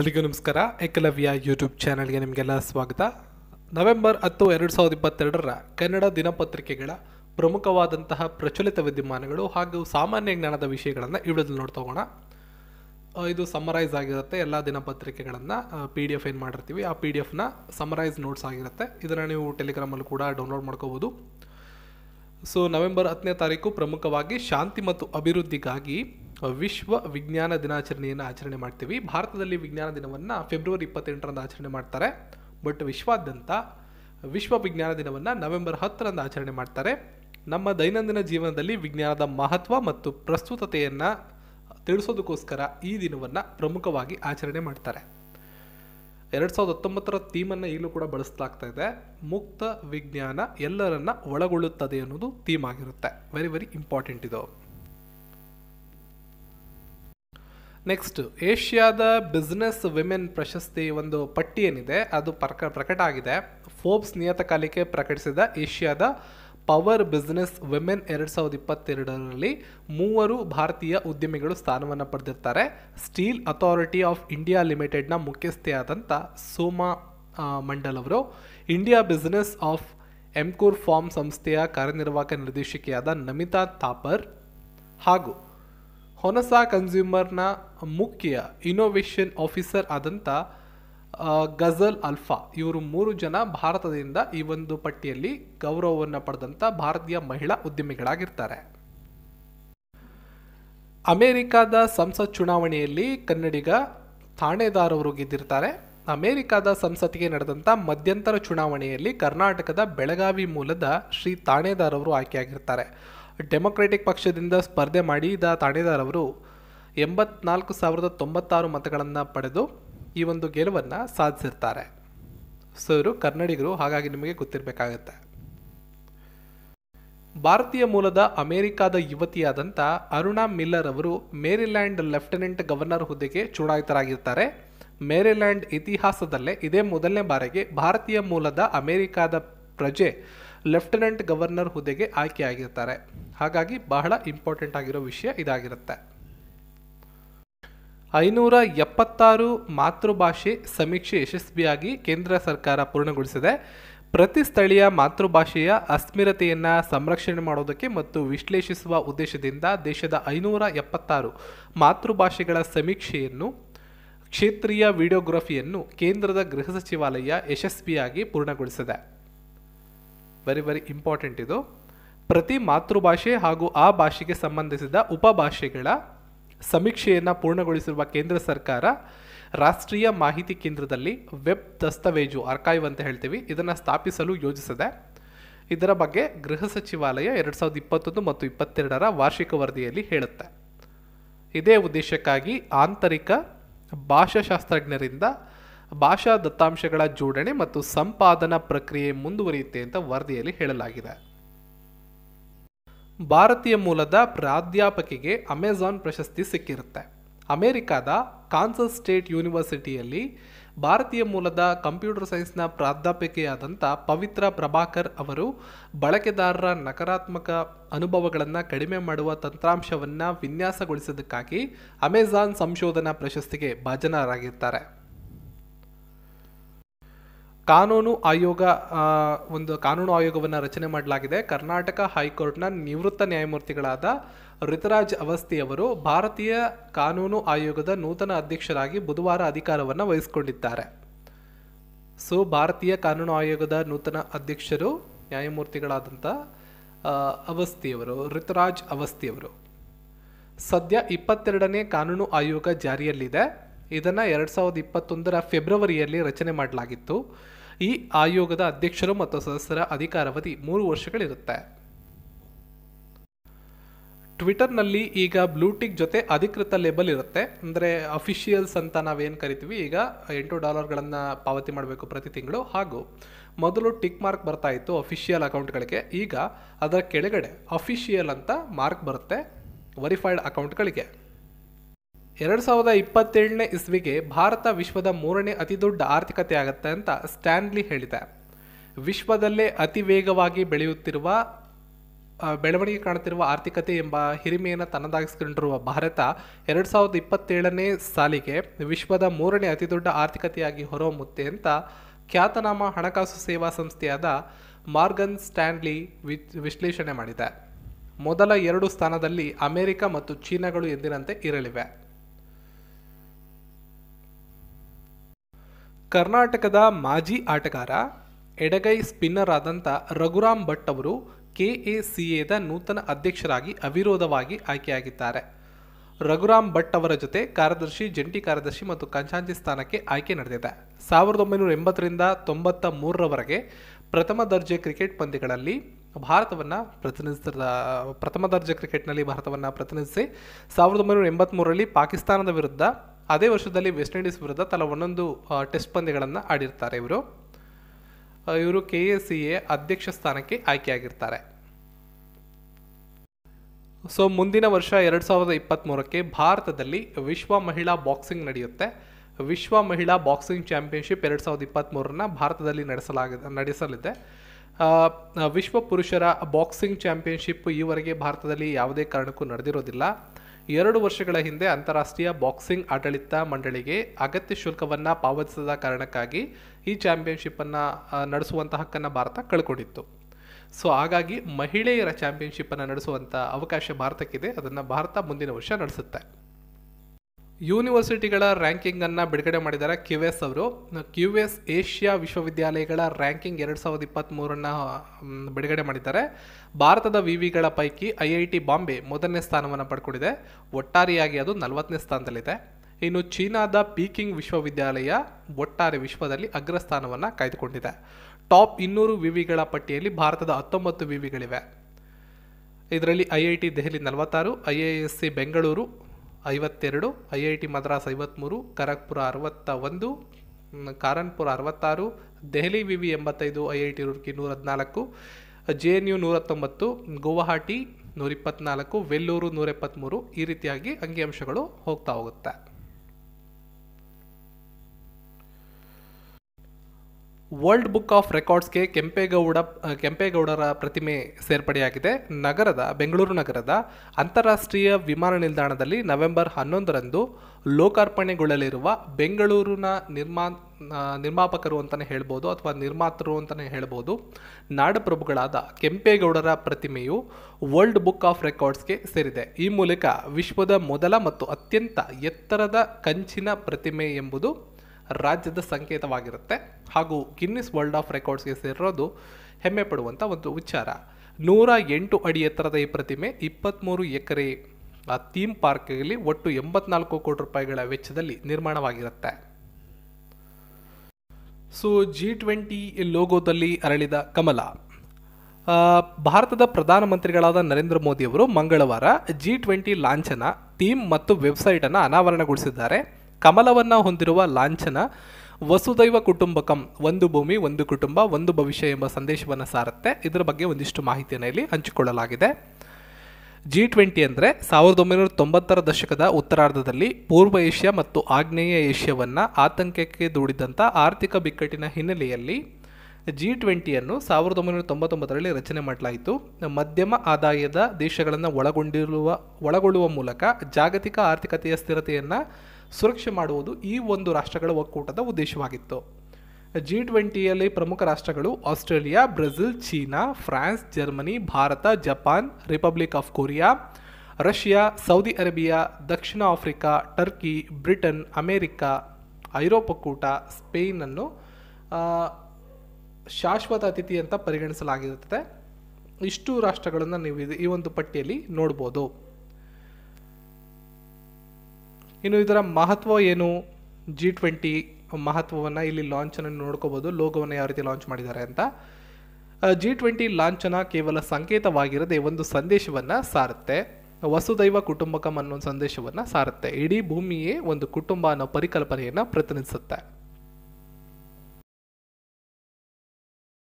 ಎಲ್ರಿಗೂ ನಮಸ್ಕಾರ ಏಕಲವ್ಯ ಯೂಟ್ಯೂಬ್ ಚಾನಲ್ಗೆ ನಿಮಗೆಲ್ಲ ಸ್ವಾಗತ ನವೆಂಬರ್ ಹತ್ತು ಎರಡು ಸಾವಿರದ ಇಪ್ಪತ್ತೆರಡರ ಕನ್ನಡ ದಿನಪತ್ರಿಕೆಗಳ ಪ್ರಮುಖವಾದಂತಹ ಪ್ರಚಲಿತ ವಿದ್ಯಮಾನಗಳು ಹಾಗೂ ಸಾಮಾನ್ಯ ಜ್ಞಾನದ ವಿಷಯಗಳನ್ನು ಇವಳಲ್ಲಿ ನೋಡ್ತೋಗೋಣ ಇದು ಸಮರೈಸ್ ಆಗಿರುತ್ತೆ ಎಲ್ಲ ದಿನಪತ್ರಿಕೆಗಳನ್ನು ಪಿ ಡಿ ಎಫ್ ಏನು ಮಾಡಿರ್ತೀವಿ ಆ ಪಿ ಡಿ ಎಫ್ನ ಸಮರೈಸ್ ನೋಟ್ಸ್ ಆಗಿರುತ್ತೆ ಇದನ್ನು ನೀವು ಟೆಲಿಗ್ರಾಮಲ್ಲಿ ಕೂಡ ಡೌನ್ಲೋಡ್ ಮಾಡ್ಕೋಬೋದು ಸೊ ನವೆಂಬರ್ ಹತ್ತನೇ ತಾರೀಕು ಪ್ರಮುಖವಾಗಿ ಶಾಂತಿ ಮತ್ತು ಅಭಿವೃದ್ಧಿಗಾಗಿ ವಿಶ್ವ ವಿಜ್ಞಾನ ದಿನಾಚರಣೆಯನ್ನು ಆಚರಣೆ ಮಾಡ್ತೀವಿ ಭಾರತದಲ್ಲಿ ವಿಜ್ಞಾನ ದಿನವನ್ನು ಫೆಬ್ರವರಿ ಇಪ್ಪತ್ತೆಂಟರಂದು ಆಚರಣೆ ಮಾಡ್ತಾರೆ ಬಟ್ ವಿಶ್ವಾದ್ಯಂತ ವಿಶ್ವ ವಿಜ್ಞಾನ ದಿನವನ್ನು ನವೆಂಬರ್ ಹತ್ತರಂದು ಆಚರಣೆ ಮಾಡ್ತಾರೆ ನಮ್ಮ ದೈನಂದಿನ ಜೀವನದಲ್ಲಿ ವಿಜ್ಞಾನದ ಮಹತ್ವ ಮತ್ತು ಪ್ರಸ್ತುತತೆಯನ್ನು ತಿಳಿಸೋದಕ್ಕೋಸ್ಕರ ಈ ದಿನವನ್ನು ಪ್ರಮುಖವಾಗಿ ಆಚರಣೆ ಮಾಡ್ತಾರೆ ಎರಡು ಸಾವಿರದ ಹತ್ತೊಂಬತ್ತರ ಥೀಮನ್ನು ಈಗಲೂ ಕೂಡ ಬಳಸಲಾಗ್ತಾ ಇದೆ ಮುಕ್ತ ವಿಜ್ಞಾನ ಎಲ್ಲರನ್ನ ಒಳಗೊಳ್ಳುತ್ತದೆ ಅನ್ನೋದು ಥೀಮ್ ಆಗಿರುತ್ತೆ ವೆರಿ ವೆರಿ ಇಂಪಾರ್ಟೆಂಟ್ ಇದು ನೆಕ್ಸ್ಟ್ ಏಷ್ಯಾದ ಬಿಸ್ನೆಸ್ ವಿಮೆನ್ ಪ್ರಶಸ್ತಿ ಒಂದು ಪಟ್ಟಿ ಏನಿದೆ ಅದು ಪ್ರಕ ಪ್ರಕಟ ಆಗಿದೆ ಫೋಬ್ಸ್ ನಿಯತಕಾಲಿಕೆ ಪ್ರಕಟಿಸಿದ ಏಷ್ಯಾದ ಪವರ್ ಬಿಸ್ನೆಸ್ ವಿಮೆನ್ ಎರಡು ಸಾವಿರದ ಇಪ್ಪತ್ತೆರಡರಲ್ಲಿ ಮೂವರು ಭಾರತೀಯ ಉದ್ಯಮಿಗಳು ಸ್ಥಾನವನ್ನು ಪಡೆದಿರ್ತಾರೆ ಸ್ಟೀಲ್ ಅಥಾರಿಟಿ ಆಫ್ ಇಂಡಿಯಾ ಲಿಮಿಟೆಡ್ನ ಮುಖ್ಯಸ್ಥೆಯಾದಂಥ ಸೋಮಾ ಮಂಡಲ್ ಅವರು India business of Emcure pharma ಸಂಸ್ಥೆಯ ಕಾರ್ಯನಿರ್ವಾಹಕ ನಿರ್ದೇಶಕಿಯಾದ ನಮಿತಾ ಥಾಪರ್ ಹಾಗೂ ಹೊನಸ ಕನ್ಸ್ಯೂಮರ್ನ ಮುಖ್ಯ ಇನೋವೇಷನ್ ಆಫೀಸರ್ ಆದಂಥ ಗಜಲ್ ಅಲ್ಫಾ ಇವರು ಮೂರು ಜನ ಭಾರತದಿಂದ ಈ ಒಂದು ಪಟ್ಟಿಯಲ್ಲಿ ಗೌರವವನ್ನು ಪಡೆದಂಥ ಭಾರತೀಯ ಮಹಿಳಾ ಉದ್ಯಮಿಗಳಾಗಿರ್ತಾರೆ ಅಮೆರಿಕಾದ ಸಂಸತ್ ಚುನಾವಣೆಯಲ್ಲಿ ಕನ್ನಡಿಗ ಅವರು ಗೆದ್ದಿರ್ತಾರೆ ಅಮೇರಿಕಾದ ಸಂಸತ್ತಿಗೆ ನಡೆದಂಥ ಮಧ್ಯಂತರ ಚುನಾವಣೆಯಲ್ಲಿ ಕರ್ನಾಟಕದ ಬೆಳಗಾವಿ ಮೂಲದ ಶ್ರೀ ಅವರು ಆಯ್ಕೆಯಾಗಿರ್ತಾರೆ ಡೆಮೊಕ್ರೆಟಿಕ್ ಪಕ್ಷದಿಂದ ಸ್ಪರ್ಧೆ ಮಾಡಿದ ಅವರು ಎಂಬತ್ನಾಲ್ಕು ಸಾವಿರದ ತೊಂಬತ್ತಾರು ಮತಗಳನ್ನು ಪಡೆದು ಈ ಒಂದು ಗೆಲುವನ್ನು ಸಾಧಿಸಿರ್ತಾರೆ ಸೊ ಇವರು ಕನ್ನಡಿಗರು ಹಾಗಾಗಿ ನಿಮಗೆ ಗೊತ್ತಿರಬೇಕಾಗತ್ತೆ ಭಾರತೀಯ ಮೂಲದ ಅಮೆರಿಕಾದ ಯುವತಿಯಾದಂಥ ಅರುಣಾ ಮಿಲ್ಲರ್ ಅವರು ಮೇರಿಲ್ಯಾಂಡ್ ಲೆಫ್ಟಿನೆಂಟ್ ಗವರ್ನರ್ ಹುದ್ದೆಗೆ ಚುನಾಯಿತರಾಗಿರ್ತಾರೆ ಮೇರಿಲ್ಯಾಂಡ್ ಇತಿಹಾಸದಲ್ಲೇ ಇದೇ ಮೊದಲನೇ ಬಾರಿಗೆ ಭಾರತೀಯ ಮೂಲದ ಅಮೆರಿಕಾದ ಪ್ರಜೆ ಲೆಫ್ಟಿನೆಂಟ್ ಗವರ್ನರ್ ಹುದ್ದೆಗೆ ಆಯ್ಕೆಯಾಗಿರ್ತಾರೆ ಹಾಗಾಗಿ ಬಹಳ ಇಂಪಾರ್ಟೆಂಟ್ ಆಗಿರೋ ವಿಷಯ ಇದಾಗಿರುತ್ತೆ ಐನೂರ ಎಪ್ಪತ್ತಾರು ಮಾತೃಭಾಷೆ ಸಮೀಕ್ಷೆ ಯಶಸ್ವಿಯಾಗಿ ಕೇಂದ್ರ ಸರ್ಕಾರ ಪೂರ್ಣಗೊಳಿಸಿದೆ ಪ್ರತಿ ಸ್ಥಳೀಯ ಮಾತೃಭಾಷೆಯ ಅಸ್ಮಿರತೆಯನ್ನು ಸಂರಕ್ಷಣೆ ಮಾಡೋದಕ್ಕೆ ಮತ್ತು ವಿಶ್ಲೇಷಿಸುವ ಉದ್ದೇಶದಿಂದ ದೇಶದ ಐನೂರ ಎಪ್ಪತ್ತಾರು ಮಾತೃಭಾಷೆಗಳ ಸಮೀಕ್ಷೆಯನ್ನು ಕ್ಷೇತ್ರೀಯ ವಿಡಿಯೋಗ್ರಫಿಯನ್ನು ಕೇಂದ್ರದ ಗೃಹ ಸಚಿವಾಲಯ ಯಶಸ್ವಿಯಾಗಿ ಪೂರ್ಣಗೊಳಿಸಿದೆ ವೆರಿ ವೆರಿ ಇಂಪಾರ್ಟೆಂಟ್ ಇದು ಪ್ರತಿ ಮಾತೃಭಾಷೆ ಹಾಗೂ ಆ ಭಾಷೆಗೆ ಸಂಬಂಧಿಸಿದ ಉಪಭಾಷೆಗಳ ಸಮೀಕ್ಷೆಯನ್ನು ಪೂರ್ಣಗೊಳಿಸಿರುವ ಕೇಂದ್ರ ಸರ್ಕಾರ ರಾಷ್ಟ್ರೀಯ ಮಾಹಿತಿ ಕೇಂದ್ರದಲ್ಲಿ ವೆಬ್ ದಸ್ತಾವೇಜು ಆರ್ಕೈವ್ ಅಂತ ಹೇಳ್ತೀವಿ ಇದನ್ನು ಸ್ಥಾಪಿಸಲು ಯೋಜಿಸಿದೆ ಇದರ ಬಗ್ಗೆ ಗೃಹ ಸಚಿವಾಲಯ ಎರಡು ಸಾವಿರದ ಇಪ್ಪತ್ತೊಂದು ಮತ್ತು ಇಪ್ಪತ್ತೆರಡರ ವಾರ್ಷಿಕ ವರದಿಯಲ್ಲಿ ಹೇಳುತ್ತೆ ಇದೇ ಉದ್ದೇಶಕ್ಕಾಗಿ ಆಂತರಿಕ ಭಾಷಾಶಾಸ್ತ್ರಜ್ಞರಿಂದ ಭಾಷಾ ದತ್ತಾಂಶಗಳ ಜೋಡಣೆ ಮತ್ತು ಸಂಪಾದನಾ ಪ್ರಕ್ರಿಯೆ ಮುಂದುವರಿಯುತ್ತೆ ಅಂತ ವರದಿಯಲ್ಲಿ ಹೇಳಲಾಗಿದೆ ಭಾರತೀಯ ಮೂಲದ ಪ್ರಾಧ್ಯಾಪಕಿಗೆ ಅಮೆಜಾನ್ ಪ್ರಶಸ್ತಿ ಸಿಕ್ಕಿರುತ್ತೆ ಅಮೆರಿಕಾದ ಕಾನ್ಸಸ್ ಸ್ಟೇಟ್ ಯೂನಿವರ್ಸಿಟಿಯಲ್ಲಿ ಭಾರತೀಯ ಮೂಲದ ಕಂಪ್ಯೂಟರ್ ಸೈನ್ಸ್ನ ಪ್ರಾಧ್ಯಾಪಕಿಯಾದಂಥ ಪವಿತ್ರ ಪ್ರಭಾಕರ್ ಅವರು ಬಳಕೆದಾರರ ನಕಾರಾತ್ಮಕ ಅನುಭವಗಳನ್ನು ಕಡಿಮೆ ಮಾಡುವ ತಂತ್ರಾಂಶವನ್ನು ವಿನ್ಯಾಸಗೊಳಿಸಿದ್ದಕ್ಕಾಗಿ ಅಮೆಜಾನ್ ಸಂಶೋಧನಾ ಪ್ರಶಸ್ತಿಗೆ ಭಾಜನರಾಗಿರ್ತಾರೆ ಕಾನೂನು ಆಯೋಗ ಒಂದು ಕಾನೂನು ಆಯೋಗವನ್ನು ರಚನೆ ಮಾಡಲಾಗಿದೆ ಕರ್ನಾಟಕ ಹೈಕೋರ್ಟ್ನ ನಿವೃತ್ತ ನ್ಯಾಯಮೂರ್ತಿಗಳಾದ ಋತರಾಜ್ ಅವರು ಭಾರತೀಯ ಕಾನೂನು ಆಯೋಗದ ನೂತನ ಅಧ್ಯಕ್ಷರಾಗಿ ಬುಧವಾರ ಅಧಿಕಾರವನ್ನು ವಹಿಸಿಕೊಂಡಿದ್ದಾರೆ ಸೊ ಭಾರತೀಯ ಕಾನೂನು ಆಯೋಗದ ನೂತನ ಅಧ್ಯಕ್ಷರು ನ್ಯಾಯಮೂರ್ತಿಗಳಾದಂಥ ಅವಸ್ಥಿಯವರು ಋತುರಾಜ್ ಅವಸ್ಥಿಯವರು ಸದ್ಯ ಇಪ್ಪತ್ತೆರಡನೇ ಕಾನೂನು ಆಯೋಗ ಜಾರಿಯಲ್ಲಿದೆ ಇದನ್ನು ಎರಡು ಸಾವಿರದ ಇಪ್ಪತ್ತೊಂದರ ಫೆಬ್ರವರಿಯಲ್ಲಿ ರಚನೆ ಮಾಡಲಾಗಿತ್ತು ಈ ಆಯೋಗದ ಅಧ್ಯಕ್ಷರು ಮತ್ತು ಸದಸ್ಯರ ಅಧಿಕಾರಾವಧಿ ಮೂರು ವರ್ಷಗಳಿರುತ್ತೆ ಟ್ವಿಟರ್ನಲ್ಲಿ ಈಗ ಬ್ಲೂಟಿಕ್ ಜೊತೆ ಅಧಿಕೃತ ಲೇಬಲ್ ಇರುತ್ತೆ ಅಂದರೆ ಅಫಿಷಿಯಲ್ಸ್ ಅಂತ ನಾವೇನು ಕರಿತೀವಿ ಈಗ ಎಂಟು ಡಾಲರ್ಗಳನ್ನು ಪಾವತಿ ಮಾಡಬೇಕು ಪ್ರತಿ ತಿಂಗಳು ಹಾಗೂ ಮೊದಲು ಟಿಕ್ ಮಾರ್ಕ್ ಬರ್ತಾ ಇತ್ತು ಅಫಿಷಿಯಲ್ ಅಕೌಂಟ್ಗಳಿಗೆ ಈಗ ಅದರ ಕೆಳಗಡೆ ಅಫಿಷಿಯಲ್ ಅಂತ ಮಾರ್ಕ್ ಬರುತ್ತೆ ವೆರಿಫೈಡ್ ಅಕೌಂಟ್ಗಳಿಗೆ ಎರಡು ಸಾವಿರದ ಇಪ್ಪತ್ತೇಳನೇ ಇಸ್ವಿಗೆ ಭಾರತ ವಿಶ್ವದ ಮೂರನೇ ಅತಿದೊಡ್ಡ ಆರ್ಥಿಕತೆ ಆಗುತ್ತೆ ಅಂತ ಸ್ಟ್ಯಾನ್ಲಿ ಹೇಳಿದೆ ವಿಶ್ವದಲ್ಲೇ ಅತಿ ವೇಗವಾಗಿ ಬೆಳೆಯುತ್ತಿರುವ ಬೆಳವಣಿಗೆ ಕಾಣುತ್ತಿರುವ ಆರ್ಥಿಕತೆ ಎಂಬ ಹಿರಿಮೆಯನ್ನು ತನ್ನದಾಗಿಸಿಕೊಂಡಿರುವ ಭಾರತ ಎರಡು ಸಾವಿರದ ಇಪ್ಪತ್ತೇಳನೇ ಸಾಲಿಗೆ ವಿಶ್ವದ ಮೂರನೇ ಅತಿದೊಡ್ಡ ಆರ್ಥಿಕತೆಯಾಗಿ ಹೊರಹೊಮ್ಮುತ್ತೆ ಅಂತ ಖ್ಯಾತನಾಮ ಹಣಕಾಸು ಸೇವಾ ಸಂಸ್ಥೆಯಾದ ಮಾರ್ಗನ್ ಸ್ಟ್ಯಾನ್ಲಿ ವಿಶ್ಲೇಷಣೆ ಮಾಡಿದೆ ಮೊದಲ ಎರಡು ಸ್ಥಾನದಲ್ಲಿ ಅಮೆರಿಕ ಮತ್ತು ಚೀನಾಗಳು ಎಂದಿನಂತೆ ಇರಲಿವೆ ಕರ್ನಾಟಕದ ಮಾಜಿ ಆಟಗಾರ ಎಡಗೈ ಸ್ಪಿನ್ನರ್ ಆದಂಥ ರಘುರಾಮ್ ಭಟ್ ಅವರು ಕೆ ಎ ಸಿ ಎದ ನೂತನ ಅಧ್ಯಕ್ಷರಾಗಿ ಅವಿರೋಧವಾಗಿ ಆಯ್ಕೆಯಾಗಿದ್ದಾರೆ ರಘುರಾಮ್ ಭಟ್ ಅವರ ಜೊತೆ ಕಾರ್ಯದರ್ಶಿ ಜಂಟಿ ಕಾರ್ಯದರ್ಶಿ ಮತ್ತು ಖಂಚಾಂಚಿ ಸ್ಥಾನಕ್ಕೆ ಆಯ್ಕೆ ನಡೆದಿದೆ ಸಾವಿರದ ಒಂಬೈನೂರ ಎಂಬತ್ತರಿಂದ ತೊಂಬತ್ತ ಮೂರರವರೆಗೆ ಪ್ರಥಮ ದರ್ಜೆ ಕ್ರಿಕೆಟ್ ಪಂದ್ಯಗಳಲ್ಲಿ ಭಾರತವನ್ನು ಪ್ರತಿನಿಧಿಸಿದ ಪ್ರಥಮ ದರ್ಜೆ ಕ್ರಿಕೆಟ್ನಲ್ಲಿ ಭಾರತವನ್ನು ಪ್ರತಿನಿಧಿಸಿ ಸಾವಿರದ ಒಂಬೈನೂರ ಎಂಬತ್ತ್ಮೂರರಲ್ಲಿ ಪಾಕಿಸ್ತಾನದ ವಿರುದ್ಧ ಅದೇ ವರ್ಷದಲ್ಲಿ ವೆಸ್ಟ್ ಇಂಡೀಸ್ ವಿರುದ್ಧ ತಲಾ ಒಂದೊಂದು ಟೆಸ್ಟ್ ಪಂದ್ಯಗಳನ್ನು ಆಡಿರ್ತಾರೆ ಇವರು ಇವರು ಕೆ ಎ ಸಿ ಎ ಅಧ್ಯಕ್ಷ ಸ್ಥಾನಕ್ಕೆ ಆಯ್ಕೆಯಾಗಿರ್ತಾರೆ ಸೊ ಮುಂದಿನ ವರ್ಷ ಎರಡು ಸಾವಿರದ ಇಪ್ಪತ್ತ್ಮೂರಕ್ಕೆ ಭಾರತದಲ್ಲಿ ವಿಶ್ವ ಮಹಿಳಾ ಬಾಕ್ಸಿಂಗ್ ನಡೆಯುತ್ತೆ ವಿಶ್ವ ಮಹಿಳಾ ಬಾಕ್ಸಿಂಗ್ ಚಾಂಪಿಯನ್ಶಿಪ್ ಎರಡು ಸಾವಿರದ ಇಪ್ಪತ್ತ್ಮೂರನ್ನ ಭಾರತದಲ್ಲಿ ನಡೆಸಲಾಗಿದೆ ನಡೆಸಲಿದೆ ವಿಶ್ವ ಪುರುಷರ ಬಾಕ್ಸಿಂಗ್ ಚಾಂಪಿಯನ್ಶಿಪ್ ಈವರೆಗೆ ಭಾರತದಲ್ಲಿ ಯಾವುದೇ ಕಾರಣಕ್ಕೂ ನಡೆದಿರೋದಿಲ್ಲ ಎರಡು ವರ್ಷಗಳ ಹಿಂದೆ ಅಂತಾರಾಷ್ಟ್ರೀಯ ಬಾಕ್ಸಿಂಗ್ ಆಡಳಿತ ಮಂಡಳಿಗೆ ಅಗತ್ಯ ಶುಲ್ಕವನ್ನು ಪಾವತಿಸದ ಕಾರಣಕ್ಕಾಗಿ ಈ ಚಾಂಪಿಯನ್ಶಿಪ್ಪನ್ನು ನಡೆಸುವಂಥ ಹಕ್ಕನ್ನು ಭಾರತ ಕಳ್ಕೊಂಡಿತ್ತು ಸೊ ಹಾಗಾಗಿ ಮಹಿಳೆಯರ ಚಾಂಪಿಯನ್ಶಿಪ್ಪನ್ನು ನಡೆಸುವಂಥ ಅವಕಾಶ ಭಾರತಕ್ಕಿದೆ ಅದನ್ನು ಭಾರತ ಮುಂದಿನ ವರ್ಷ ನಡೆಸುತ್ತೆ ಯೂನಿವರ್ಸಿಟಿಗಳ ರ್ಯಾಂಕಿಂಗನ್ನು ಬಿಡುಗಡೆ ಮಾಡಿದ್ದಾರೆ ಕ್ಯೂ ಎಸ್ ಅವರು ಕ್ಯೂ ಎಸ್ ಏಷ್ಯಾ ವಿಶ್ವವಿದ್ಯಾಲಯಗಳ ರ್ಯಾಂಕಿಂಗ್ ಎರಡು ಸಾವಿರದ ಇಪ್ಪತ್ತ್ಮೂರನ್ನು ಬಿಡುಗಡೆ ಮಾಡಿದ್ದಾರೆ ಭಾರತದ ವಿವಿಗಳ ಪೈಕಿ ಐ ಐ ಟಿ ಬಾಂಬೆ ಮೊದಲನೇ ಸ್ಥಾನವನ್ನು ಪಡ್ಕೊಂಡಿದೆ ಒಟ್ಟಾರೆಯಾಗಿ ಅದು ನಲವತ್ತನೇ ಸ್ಥಾನದಲ್ಲಿದೆ ಇನ್ನು ಚೀನಾದ ಪೀಕಿಂಗ್ ವಿಶ್ವವಿದ್ಯಾಲಯ ಒಟ್ಟಾರೆ ವಿಶ್ವದಲ್ಲಿ ಅಗ್ರಸ್ಥಾನವನ್ನು ಕಾಯ್ದುಕೊಂಡಿದೆ ಟಾಪ್ ಇನ್ನೂರು ವಿವಿಗಳ ಪಟ್ಟಿಯಲ್ಲಿ ಭಾರತದ ಹತ್ತೊಂಬತ್ತು ವಿ ವಿಗಳಿವೆ ಇದರಲ್ಲಿ ಐ ಐ ಟಿ ದೆಹಲಿ ನಲವತ್ತಾರು I I S C Bengaluru ಐವತ್ತೆರಡು ಐ ಐ ಟಿ ಮದ್ರಾಸ್ ಐವತ್ತ್ಮೂರು ಖರಗ್ಪುರ ಅರವತ್ತ ಒಂದು ಕಾರನ್ಪುರ ಅರವತ್ತಾರು ದೆಹಲಿ ವಿ ವಿ ಎಂಬತ್ತೈದು ಐ ಐ ಟಿ ರೂರ್ಕಿ ನೂರ ಹದಿನಾಲ್ಕು ಜೆ ಎನ್ ಯು ನೂರತ್ತೊಂಬತ್ತು ಗುವಾಹಟಿ ನೂರಿಪ್ಪತ್ನಾಲ್ಕು ವೆಲ್ಲೂರು ನೂರ ಎಪ್ಪತ್ತ್ಮೂರು ಈ ರೀತಿಯಾಗಿ ಅಂಕಿಅಂಶಗಳು ಹೋಗ್ತಾ ಹೋಗುತ್ತೆ ವರ್ಲ್ಡ್ ಬುಕ್ ಆಫ್ ರೆಕಾರ್ಡ್ಸ್ಗೆ ಕೆಂಪೇಗೌಡ ಕೆಂಪೇಗೌಡರ ಪ್ರತಿಮೆ ಸೇರ್ಪಡೆಯಾಗಿದೆ ನಗರದ ಬೆಂಗಳೂರು ನಗರದ ಅಂತಾರಾಷ್ಟ್ರೀಯ ವಿಮಾನ ನಿಲ್ದಾಣದಲ್ಲಿ ನವೆಂಬರ್ ಹನ್ನೊಂದರಂದು ಲೋಕಾರ್ಪಣೆಗೊಳ್ಳಲಿರುವ ಬೆಂಗಳೂರಿನ ನಿರ್ಮಾ ನಿರ್ಮಾಪಕರು ಅಂತಲೇ ಹೇಳ್ಬೋದು ಅಥವಾ ನಿರ್ಮಾತರು ಅಂತಲೇ ಹೇಳ್ಬೋದು ನಾಡಪ್ರಭುಗಳಾದ ಕೆಂಪೇಗೌಡರ ಪ್ರತಿಮೆಯು ವರ್ಲ್ಡ್ ಬುಕ್ ಆಫ್ ರೆಕಾರ್ಡ್ಸ್ಗೆ ಸೇರಿದೆ ಈ ಮೂಲಕ ವಿಶ್ವದ ಮೊದಲ ಮತ್ತು ಅತ್ಯಂತ ಎತ್ತರದ ಕಂಚಿನ ಪ್ರತಿಮೆ ಎಂಬುದು ರಾಜ್ಯದ ಸಂಕೇತವಾಗಿರುತ್ತೆ ಹಾಗೂ ಗಿನ್ನಿಸ್ ವರ್ಲ್ಡ್ ಆಫ್ ರೆಕಾರ್ಡ್ಸ್ಗೆ ಸೇರಿರೋದು ಹೆಮ್ಮೆ ಪಡುವಂಥ ಒಂದು ವಿಚಾರ ನೂರ ಎಂಟು ಅಡಿ ಎತ್ತರದ ಈ ಪ್ರತಿಮೆ ಇಪ್ಪತ್ತ್ಮೂರು ಎಕರೆ ಆ ಥೀಮ್ ಪಾರ್ಕ್ಗಳಲ್ಲಿ ಒಟ್ಟು ಎಂಬತ್ನಾಲ್ಕು ಕೋಟಿ ರೂಪಾಯಿಗಳ ವೆಚ್ಚದಲ್ಲಿ ನಿರ್ಮಾಣವಾಗಿರುತ್ತೆ ಸೊ ಜಿ ಟ್ವೆಂಟಿ ಲೋಗೋದಲ್ಲಿ ಅರಳಿದ ಕಮಲ ಭಾರತದ ಪ್ರಧಾನಮಂತ್ರಿಗಳಾದ ನರೇಂದ್ರ ಮೋದಿ ಅವರು ಮಂಗಳವಾರ ಜಿ ಟ್ವೆಂಟಿ ಲಾಂಛನ ಥೀಮ್ ಮತ್ತು ವೆಬ್ಸೈಟನ್ನು ಅನಾವರಣಗೊಳಿಸಿದ್ದಾರೆ ಕಮಲವನ್ನು ಹೊಂದಿರುವ ಲಾಂಛನ ವಸುದೈವ ಕುಟುಂಬಕಂ ಒಂದು ಭೂಮಿ ಒಂದು ಕುಟುಂಬ ಒಂದು ಭವಿಷ್ಯ ಎಂಬ ಸಂದೇಶವನ್ನು ಸಾರುತ್ತೆ ಇದರ ಬಗ್ಗೆ ಒಂದಿಷ್ಟು ಮಾಹಿತಿಯನ್ನು ಇಲ್ಲಿ ಹಂಚಿಕೊಳ್ಳಲಾಗಿದೆ ಜಿ ಟ್ವೆಂಟಿ ಅಂದರೆ ಸಾವಿರದ ಒಂಬೈನೂರ ತೊಂಬತ್ತರ ದಶಕದ ಉತ್ತರಾರ್ಧದಲ್ಲಿ ಪೂರ್ವ ಏಷ್ಯಾ ಮತ್ತು ಆಗ್ನೇಯ ಏಷ್ಯಾವನ್ನು ಆತಂಕಕ್ಕೆ ದೂಡಿದಂಥ ಆರ್ಥಿಕ ಬಿಕ್ಕಟ್ಟಿನ ಹಿನ್ನೆಲೆಯಲ್ಲಿ ಜಿ ಟ್ವೆಂಟಿಯನ್ನು ಸಾವಿರದ ಒಂಬೈನೂರ ತೊಂಬತ್ತೊಂಬತ್ತರಲ್ಲಿ ರಚನೆ ಮಾಡಲಾಯಿತು ಮಧ್ಯಮ ಆದಾಯದ ದೇಶಗಳನ್ನು ಒಳಗೊಂಡಿರುವ ಒಳಗೊಳ್ಳುವ ಮೂಲಕ ಜಾಗತಿಕ ಆರ್ಥಿಕತೆಯ ಸ್ಥಿರತೆಯನ್ನು ಸುರಕ್ಷೆ ಮಾಡುವುದು ಈ ಒಂದು ರಾಷ್ಟ್ರಗಳ ಒಕ್ಕೂಟದ ಉದ್ದೇಶವಾಗಿತ್ತು ಜಿ ಟ್ವೆಂಟಿಯಲ್ಲಿ ಪ್ರಮುಖ ರಾಷ್ಟ್ರಗಳು Australia Brazil China France Germany Bharat Japan Republic of Korea Russia Saudi Arabia ದಕ್ಷಿಣ ಆಫ್ರಿಕಾ ಟರ್ಕಿ ಬ್ರಿಟನ್ ಅಮೇರಿಕಾ ಐರೋಪಕ್ಕೂಟ ಸ್ಪೇನನ್ನು ಶಾಶ್ವತ ಅತಿಥಿ ಅಂತ ಪರಿಗಣಿಸಲಾಗಿರುತ್ತದೆ ಇಷ್ಟು ರಾಷ್ಟ್ರಗಳನ್ನು ನೀವು ಈ ಒಂದು ಪಟ್ಟಿಯಲ್ಲಿ ನೋಡ್ಬೋದು ಇನ್ನು ಇದರ ಮಹತ್ವ ಏನು ಜಿ ಟ್ವೆಂಟಿ ಮಹತ್ವವನ್ನು ಇಲ್ಲಿ ಲಾಂಚನ್ನು ನೋಡ್ಕೋಬೋದು ಲೋಗೋವನ್ನು ಯಾವ ರೀತಿ ಲಾಂಚ್ ಮಾಡಿದ್ದಾರೆ ಅಂತ ಜಿ ಟ್ವೆಂಟಿ ಲಾಂಛನ ಕೇವಲ ಸಂಕೇತವಾಗಿರದೆ ಒಂದು ಸಂದೇಶವನ್ನು ಸಾರುತ್ತೆ ವಸುದೈವ ಕುಟುಂಬಕಂ ಅನ್ನೋ ಸಂದೇಶವನ್ನು ಸಾರುತ್ತೆ ಇಡೀ ಭೂಮಿಯೇ ಒಂದು ಕುಟುಂಬ ಅನ್ನೋ ಪರಿಕಲ್ಪನೆಯನ್ನು ಪ್ರತಿನಿಧಿಸುತ್ತೆ